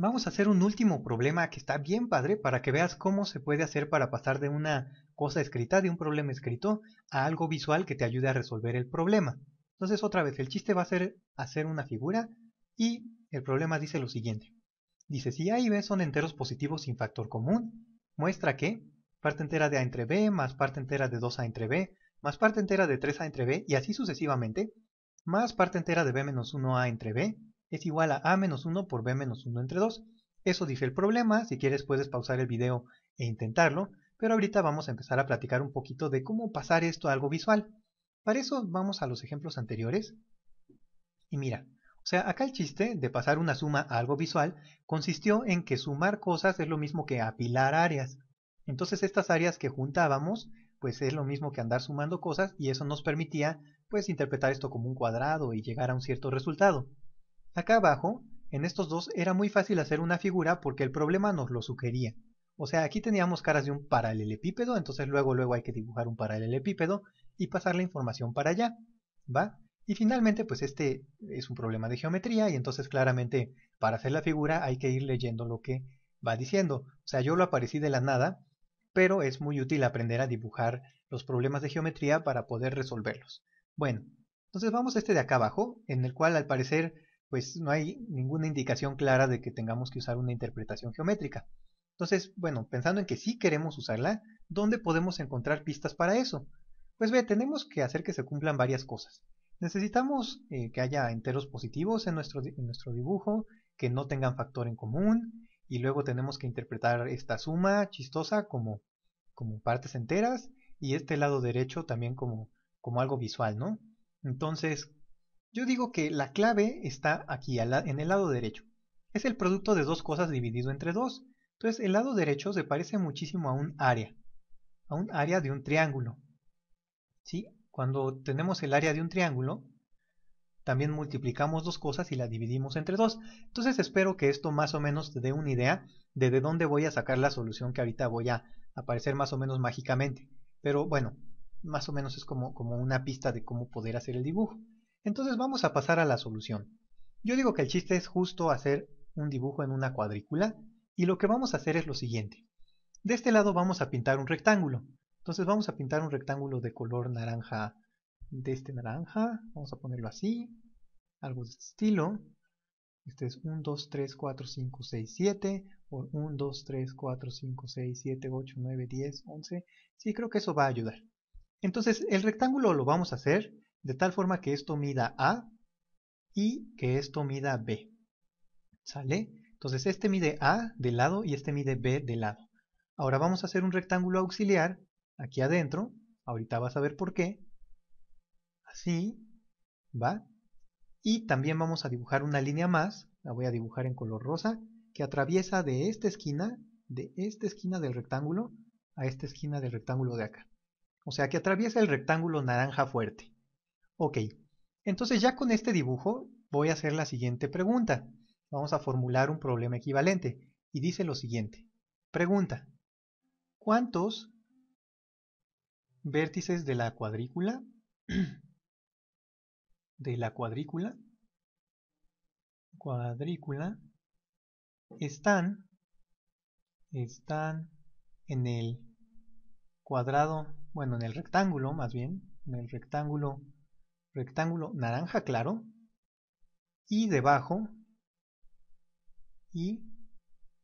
vamos a hacer un último problema que está bien padre para que veas cómo se puede hacer para pasar de una cosa escrita, de un problema escrito, a algo visual que te ayude a resolver el problema. Entonces otra vez, el chiste va a ser hacer una figura y el problema dice lo siguiente. Dice, si A y B son enteros positivos sin factor común, muestra que parte entera de A entre B más parte entera de 2A entre B más parte entera de 3A entre B y así sucesivamente, más parte entera de B menos 1A entre B es igual a a menos 1 por b menos 1 entre 2. Eso dice el problema, si quieres puedes pausar el video e intentarlo, pero ahorita vamos a empezar a platicar un poquito de cómo pasar esto a algo visual. Para eso vamos a los ejemplos anteriores. Y mira, o sea, acá el chiste de pasar una suma a algo visual consistió en que sumar cosas es lo mismo que apilar áreas. Entonces estas áreas que juntábamos, pues es lo mismo que andar sumando cosas y eso nos permitía pues interpretar esto como un cuadrado y llegar a un cierto resultado. Acá abajo, en estos dos, era muy fácil hacer una figura porque el problema nos lo sugería. O sea, aquí teníamos caras de un paralelepípedo, entonces luego luego hay que dibujar un paralelepípedo y pasar la información para allá, ¿va? Y finalmente, pues este es un problema de geometría y entonces claramente para hacer la figura hay que ir leyendo lo que va diciendo. O sea, yo lo aparecí de la nada, pero es muy útil aprender a dibujar los problemas de geometría para poder resolverlos. Bueno, entonces vamos a este de acá abajo, en el cual al parecer pues no hay ninguna indicación clara de que tengamos que usar una interpretación geométrica. Entonces, bueno, pensando en que sí queremos usarla, ¿dónde podemos encontrar pistas para eso? Pues ve, tenemos que hacer que se cumplan varias cosas. Necesitamos eh, que haya enteros positivos en nuestro, en nuestro dibujo, que no tengan factor en común, y luego tenemos que interpretar esta suma chistosa como, como partes enteras, y este lado derecho también como, como algo visual, ¿no? Entonces, yo digo que la clave está aquí, en el lado derecho. Es el producto de dos cosas dividido entre dos. Entonces el lado derecho se parece muchísimo a un área, a un área de un triángulo. ¿Sí? Cuando tenemos el área de un triángulo, también multiplicamos dos cosas y la dividimos entre dos. Entonces espero que esto más o menos te dé una idea de de dónde voy a sacar la solución que ahorita voy a aparecer más o menos mágicamente. Pero bueno, más o menos es como, como una pista de cómo poder hacer el dibujo. Entonces vamos a pasar a la solución. Yo digo que el chiste es justo hacer un dibujo en una cuadrícula y lo que vamos a hacer es lo siguiente. De este lado vamos a pintar un rectángulo. Entonces vamos a pintar un rectángulo de color naranja, de este naranja, vamos a ponerlo así, algo de este estilo. Este es 1, 2, 3, 4, 5, 6, 7, por 1, 2, 3, 4, 5, 6, 7, 8, 9, 10, 11. Sí, creo que eso va a ayudar. Entonces el rectángulo lo vamos a hacer de tal forma que esto mida A y que esto mida B. ¿Sale? Entonces este mide A de lado y este mide B de lado. Ahora vamos a hacer un rectángulo auxiliar aquí adentro. Ahorita vas a ver por qué. Así, ¿va? Y también vamos a dibujar una línea más. La voy a dibujar en color rosa que atraviesa de esta esquina, de esta esquina del rectángulo a esta esquina del rectángulo de acá. O sea que atraviesa el rectángulo naranja fuerte. Ok, entonces ya con este dibujo voy a hacer la siguiente pregunta. Vamos a formular un problema equivalente y dice lo siguiente. Pregunta, ¿cuántos vértices de la cuadrícula de la cuadrícula cuadrícula están están en el cuadrado, bueno, en el rectángulo más bien, en el rectángulo rectángulo naranja claro y debajo y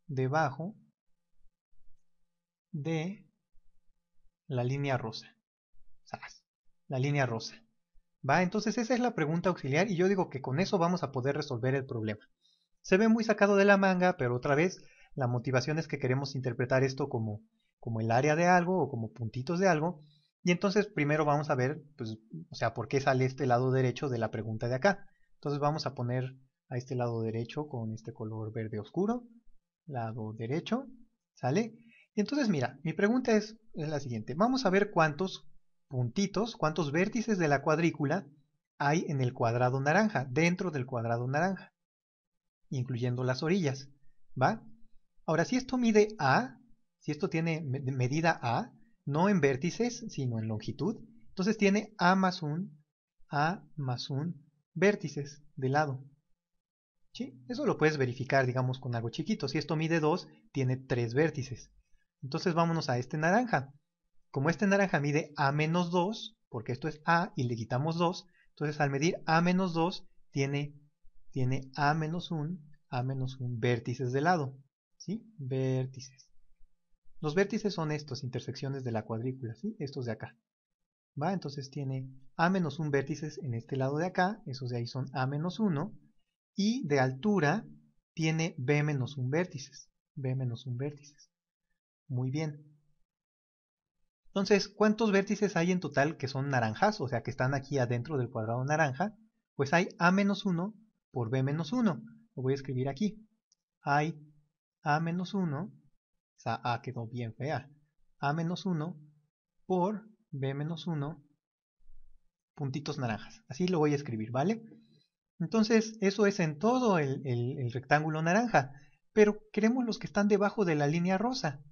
debajo de la línea rosa. ¿Sabes? La línea rosa. ¿Va? Entonces esa es la pregunta auxiliar y yo digo que con eso vamos a poder resolver el problema. Se ve muy sacado de la manga, pero otra vez la motivación es que queremos interpretar esto como, como el área de algo o como puntitos de algo y entonces primero vamos a ver, pues, o sea, por qué sale este lado derecho de la pregunta de acá. Entonces vamos a poner a este lado derecho con este color verde oscuro, lado derecho, ¿sale? Y entonces mira, mi pregunta es, es la siguiente, vamos a ver cuántos puntitos, cuántos vértices de la cuadrícula hay en el cuadrado naranja, dentro del cuadrado naranja, incluyendo las orillas, ¿va? Ahora, si esto mide A, si esto tiene medida A, no en vértices, sino en longitud. Entonces tiene A más 1, A más 1 vértices de lado. ¿Sí? Eso lo puedes verificar, digamos, con algo chiquito. Si esto mide 2, tiene 3 vértices. Entonces vámonos a este naranja. Como este naranja mide A menos 2, porque esto es A y le quitamos 2, entonces al medir A menos 2, tiene, tiene A menos 1, A menos 1 vértices de lado. ¿Sí? Vértices. Los vértices son estos, intersecciones de la cuadrícula, ¿sí? Estos de acá. ¿Va? Entonces tiene A menos un vértices en este lado de acá, esos de ahí son A menos 1, y de altura tiene B menos un vértices, B menos un vértices. Muy bien. Entonces, ¿cuántos vértices hay en total que son naranjas? O sea, que están aquí adentro del cuadrado naranja. Pues hay A menos 1 por B menos 1. Lo voy a escribir aquí. Hay A menos 1 sea, A ah, quedó bien fea. A menos 1 por B menos 1 puntitos naranjas. Así lo voy a escribir, ¿vale? Entonces, eso es en todo el, el rectángulo naranja. Pero queremos los que están debajo de la línea rosa.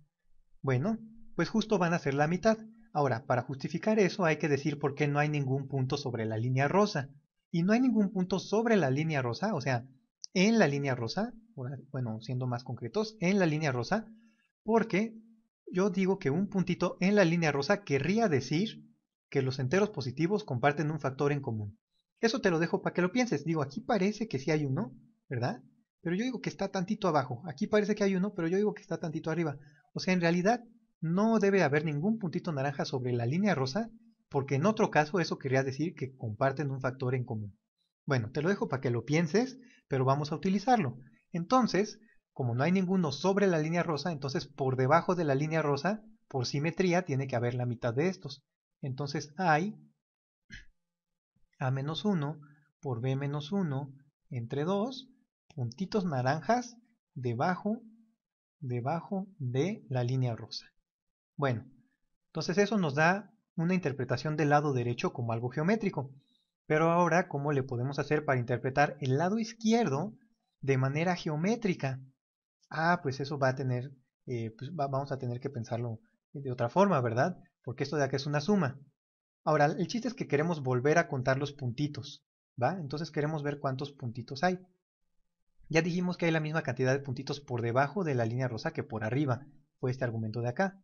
Bueno, pues justo van a ser la mitad. Ahora, para justificar eso hay que decir por qué no hay ningún punto sobre la línea rosa. Y no hay ningún punto sobre la línea rosa, o sea, en la línea rosa, bueno, siendo más concretos, en la línea rosa porque yo digo que un puntito en la línea rosa querría decir que los enteros positivos comparten un factor en común. Eso te lo dejo para que lo pienses. Digo, aquí parece que sí hay uno, ¿verdad? Pero yo digo que está tantito abajo. Aquí parece que hay uno, pero yo digo que está tantito arriba. O sea, en realidad no debe haber ningún puntito naranja sobre la línea rosa, porque en otro caso eso querría decir que comparten un factor en común. Bueno, te lo dejo para que lo pienses, pero vamos a utilizarlo. Entonces, como no hay ninguno sobre la línea rosa, entonces por debajo de la línea rosa, por simetría, tiene que haber la mitad de estos. Entonces hay a menos 1 por b menos 1 entre 2 puntitos naranjas debajo, debajo de la línea rosa. Bueno, entonces eso nos da una interpretación del lado derecho como algo geométrico. Pero ahora, ¿cómo le podemos hacer para interpretar el lado izquierdo de manera geométrica? ah, pues eso va a tener, eh, pues vamos a tener que pensarlo de otra forma, ¿verdad? Porque esto de acá es una suma. Ahora, el chiste es que queremos volver a contar los puntitos, ¿va? Entonces queremos ver cuántos puntitos hay. Ya dijimos que hay la misma cantidad de puntitos por debajo de la línea rosa que por arriba, fue este argumento de acá.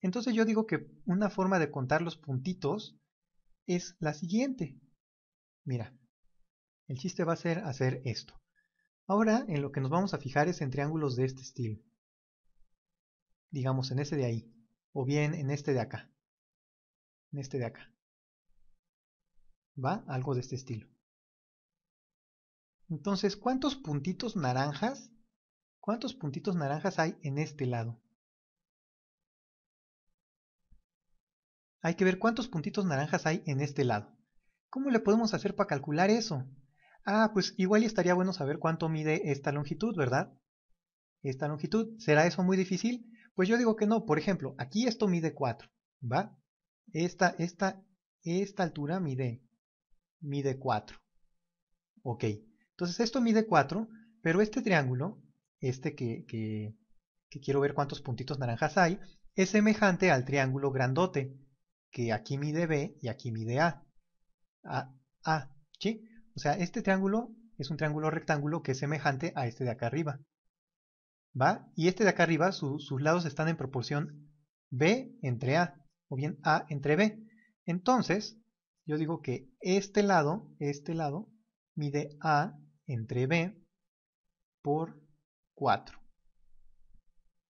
Entonces yo digo que una forma de contar los puntitos es la siguiente. Mira, el chiste va a ser hacer esto. Ahora en lo que nos vamos a fijar es en triángulos de este estilo. Digamos en este de ahí, o bien en este de acá, en este de acá. ¿Va? Algo de este estilo. Entonces, ¿cuántos puntitos naranjas? ¿Cuántos puntitos naranjas hay en este lado? Hay que ver cuántos puntitos naranjas hay en este lado. ¿Cómo le podemos hacer para calcular eso? Ah, pues igual estaría bueno saber cuánto mide esta longitud, ¿verdad? Esta longitud, ¿será eso muy difícil? Pues yo digo que no, por ejemplo, aquí esto mide 4, ¿va? Esta, esta, esta altura mide, mide 4. Ok, entonces esto mide 4, pero este triángulo, este que, que, que quiero ver cuántos puntitos naranjas hay, es semejante al triángulo grandote, que aquí mide B y aquí mide A. A, A, ¿sí? O sea, este triángulo es un triángulo rectángulo que es semejante a este de acá arriba. ¿Va? Y este de acá arriba, sus lados están en proporción B entre A, o bien A entre B. Entonces, yo digo que este lado, este lado, mide A entre B por 4.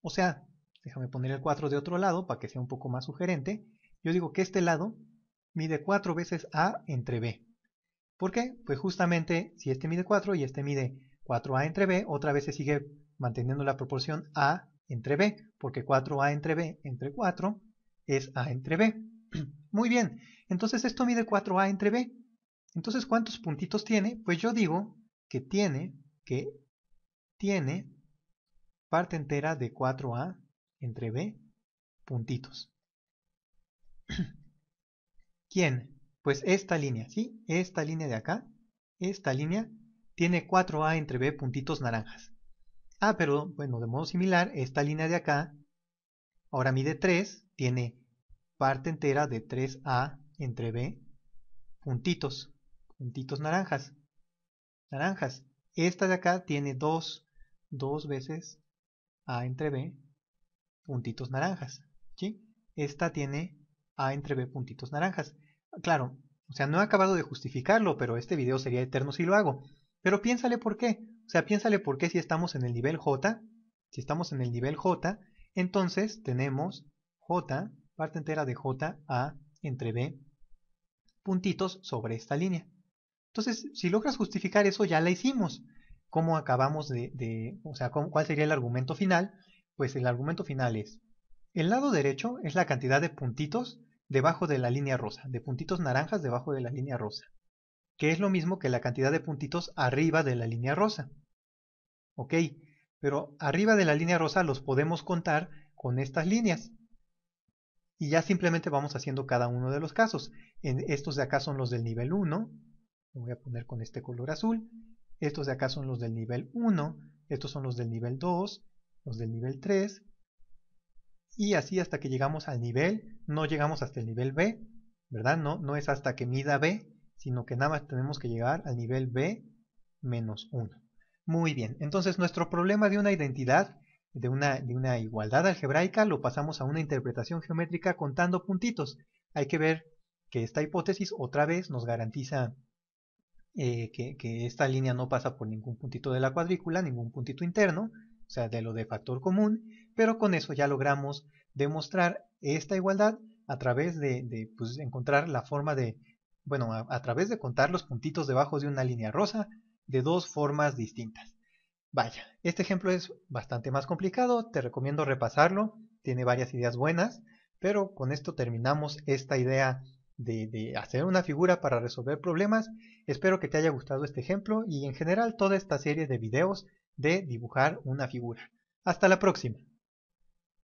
O sea, déjame poner el 4 de otro lado para que sea un poco más sugerente. Yo digo que este lado mide 4 veces A entre B. ¿Por qué? Pues justamente si este mide 4 y este mide 4A entre B, otra vez se sigue manteniendo la proporción A entre B, porque 4A entre B entre 4 es A entre B. Muy bien, entonces esto mide 4A entre B. Entonces, ¿cuántos puntitos tiene? Pues yo digo que tiene, que tiene parte entera de 4A entre B puntitos. ¿Quién? Pues esta línea, ¿sí? Esta línea de acá, esta línea, tiene 4A entre B puntitos naranjas. Ah, pero bueno, de modo similar, esta línea de acá, ahora mide 3, tiene parte entera de 3A entre B puntitos, puntitos naranjas. Naranjas. Esta de acá tiene 2, 2 veces A entre B puntitos naranjas. ¿sí? Esta tiene A entre B puntitos naranjas. Claro, o sea, no he acabado de justificarlo, pero este video sería eterno si lo hago. Pero piénsale por qué. O sea, piénsale por qué si estamos en el nivel J, si estamos en el nivel J, entonces tenemos J, parte entera de J, A, entre B, puntitos sobre esta línea. Entonces, si logras justificar eso, ya la hicimos. ¿Cómo acabamos de, o sea, cuál sería el argumento final? Pues el argumento final es, el lado derecho es la cantidad de puntitos debajo de la línea rosa, de puntitos naranjas debajo de la línea rosa, que es lo mismo que la cantidad de puntitos arriba de la línea rosa. ¿Ok? Pero arriba de la línea rosa los podemos contar con estas líneas. Y ya simplemente vamos haciendo cada uno de los casos. En estos de acá son los del nivel 1. voy a poner con este color azul. Estos de acá son los del nivel 1. Estos son los del nivel 2. Los del nivel 3 y así hasta que llegamos al nivel, no llegamos hasta el nivel B, ¿verdad? No, no es hasta que mida B, sino que nada más tenemos que llegar al nivel B menos 1. Muy bien, entonces nuestro problema de una identidad, de una, de una igualdad algebraica, lo pasamos a una interpretación geométrica contando puntitos. Hay que ver que esta hipótesis otra vez nos garantiza eh, que, que esta línea no pasa por ningún puntito de la cuadrícula, ningún puntito interno, o sea, de lo de factor común, pero con eso ya logramos demostrar esta igualdad a través de, pues, encontrar la forma de, bueno, a, través de contar los puntitos debajo de una línea rosa de dos formas distintas. Vaya, este ejemplo es bastante más complicado, te recomiendo repasarlo, tiene varias ideas buenas, pero con esto terminamos esta idea de, de hacer una figura para resolver problemas. Espero que te haya gustado este ejemplo y en general toda esta serie de videos de dibujar una figura. Hasta la próxima.